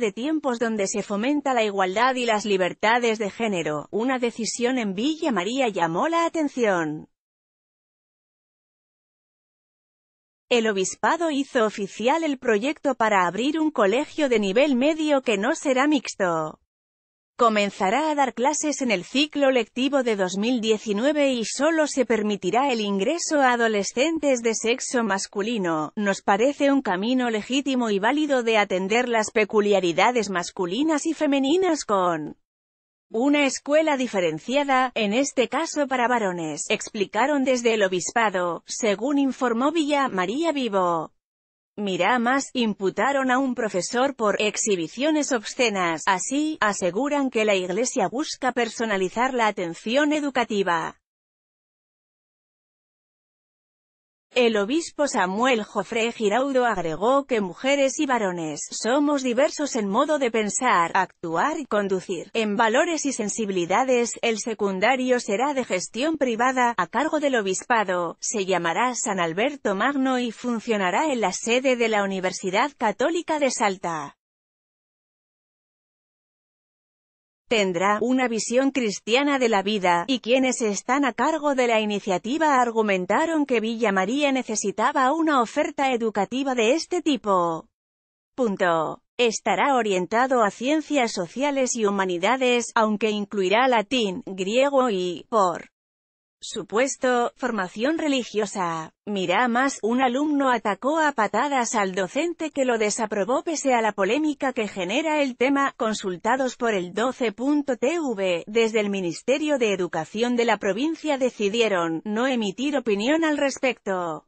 de tiempos donde se fomenta la igualdad y las libertades de género, una decisión en Villa María llamó la atención. El obispado hizo oficial el proyecto para abrir un colegio de nivel medio que no será mixto. Comenzará a dar clases en el ciclo lectivo de 2019 y solo se permitirá el ingreso a adolescentes de sexo masculino. Nos parece un camino legítimo y válido de atender las peculiaridades masculinas y femeninas con una escuela diferenciada, en este caso para varones, explicaron desde el obispado, según informó Villa María Vivo. Miramas, imputaron a un profesor por exhibiciones obscenas, así, aseguran que la Iglesia busca personalizar la atención educativa. El obispo Samuel Jofre Giraudo agregó que mujeres y varones somos diversos en modo de pensar, actuar y conducir. En valores y sensibilidades, el secundario será de gestión privada, a cargo del obispado, se llamará San Alberto Magno y funcionará en la sede de la Universidad Católica de Salta. tendrá una visión cristiana de la vida, y quienes están a cargo de la iniciativa argumentaron que Villa María necesitaba una oferta educativa de este tipo. Punto. Estará orientado a ciencias sociales y humanidades, aunque incluirá latín, griego y, por Supuesto, formación religiosa. Mira más, un alumno atacó a patadas al docente que lo desaprobó pese a la polémica que genera el tema, consultados por el 12.tv, desde el Ministerio de Educación de la provincia decidieron, no emitir opinión al respecto.